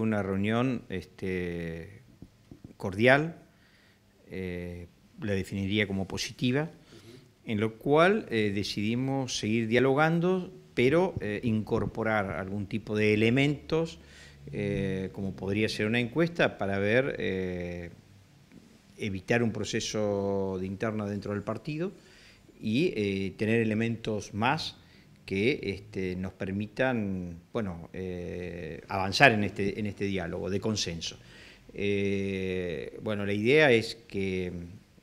una reunión este, cordial, eh, la definiría como positiva, en lo cual eh, decidimos seguir dialogando, pero eh, incorporar algún tipo de elementos, como podría ser una encuesta, para ver, evitar un proceso de interna dentro del partido y tener elementos más que este, nos permitan bueno, eh, avanzar en este, en este diálogo de consenso. Eh, bueno, la idea es que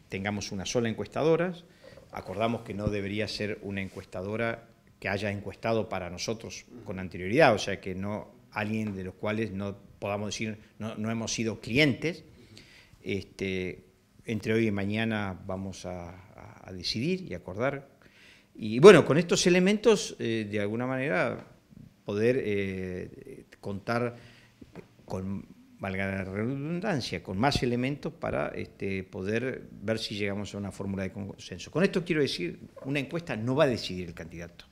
tengamos una sola encuestadora, acordamos que no debería ser una encuestadora que haya encuestado para nosotros con anterioridad, o sea que no alguien de los cuales no podamos decir no, hemos sido clientes. Este, entre hoy y mañana vamos a decidir y acordar y bueno, con estos elementos, eh, de alguna manera, poder eh, contar con, valga la redundancia, con más elementos para este, poder ver si llegamos a una fórmula de consenso. Con esto quiero decir, una encuesta no va a decidir el candidato.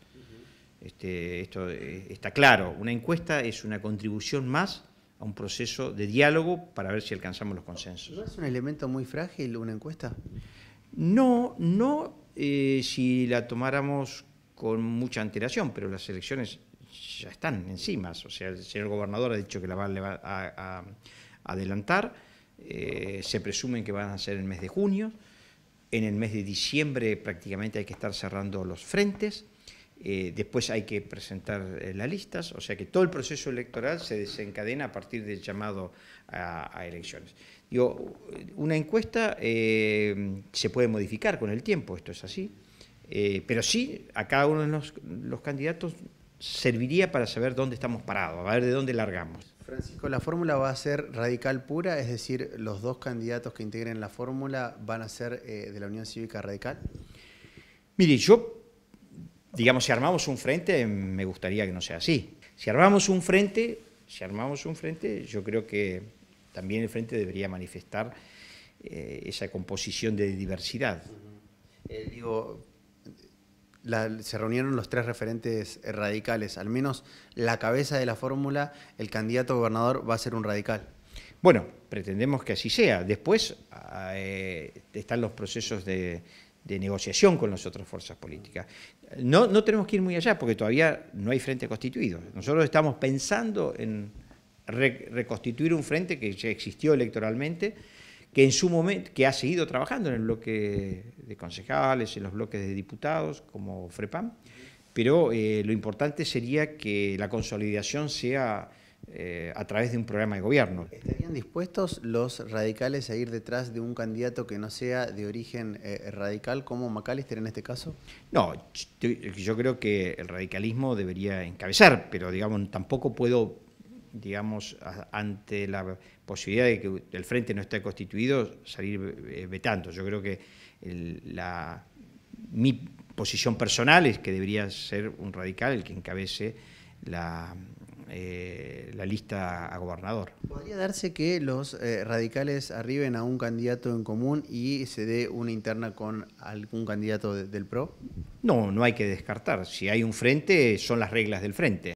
Este, esto eh, está claro, una encuesta es una contribución más a un proceso de diálogo para ver si alcanzamos los consensos. ¿No es un elemento muy frágil una encuesta? No, no eh, si la tomáramos con mucha antelación, pero las elecciones ya están encima. O sea, el señor gobernador ha dicho que la van a, adelantar. Eh, se presumen que van a ser en el mes de junio. En el mes de diciembre prácticamente hay que estar cerrando los frentes. Eh, después hay que presentar eh, las listas, o sea que todo el proceso electoral se desencadena a partir del llamado a, elecciones. Digo, una encuesta eh, se puede modificar con el tiempo, esto es así, pero sí a cada uno de los, los, candidatos serviría para saber dónde estamos parados, a ver de dónde largamos. Francisco, la fórmula va a ser radical pura, es decir, los dos candidatos que integren la fórmula van a ser de la Unión Cívica Radical. Mire, yo digamos, si armamos un frente, me gustaría que no sea así. Si armamos un frente, si armamos un frente, yo creo que también el frente debería manifestar eh, esa composición de diversidad. Eh, digo, se reunieron los tres referentes eh, radicales, al menos la cabeza de la fórmula, el candidato a gobernador va a ser un radical. Bueno, pretendemos que así sea. Después ah, están los procesos de, de negociación con las otras fuerzas políticas. No, no tenemos que ir muy allá porque todavía no hay frente constituido. Nosotros estamos pensando en reconstituir un frente que ya existió electoralmente, que en su momento, que ha seguido trabajando en el bloque de concejales, en los bloques de diputados, como FREPAM, pero eh, lo importante sería que la consolidación sea eh, a través de un programa de gobierno. ¿Estarían dispuestos los radicales a ir detrás de un candidato que no sea de origen eh, radical como McAllister en este caso? No, yo, creo que el radicalismo debería encabezar, pero digamos, tampoco puedo, digamos, ante la posibilidad de que el frente no esté constituido, salir eh, vetando. Yo creo que mi posición personal es que debería ser un radical el que encabece la lista a gobernador. ¿Podría darse que los eh, radicales arriben a un candidato en común y se dé una interna con algún candidato del PRO? No, no hay que descartar. Si hay un frente, son las reglas del frente.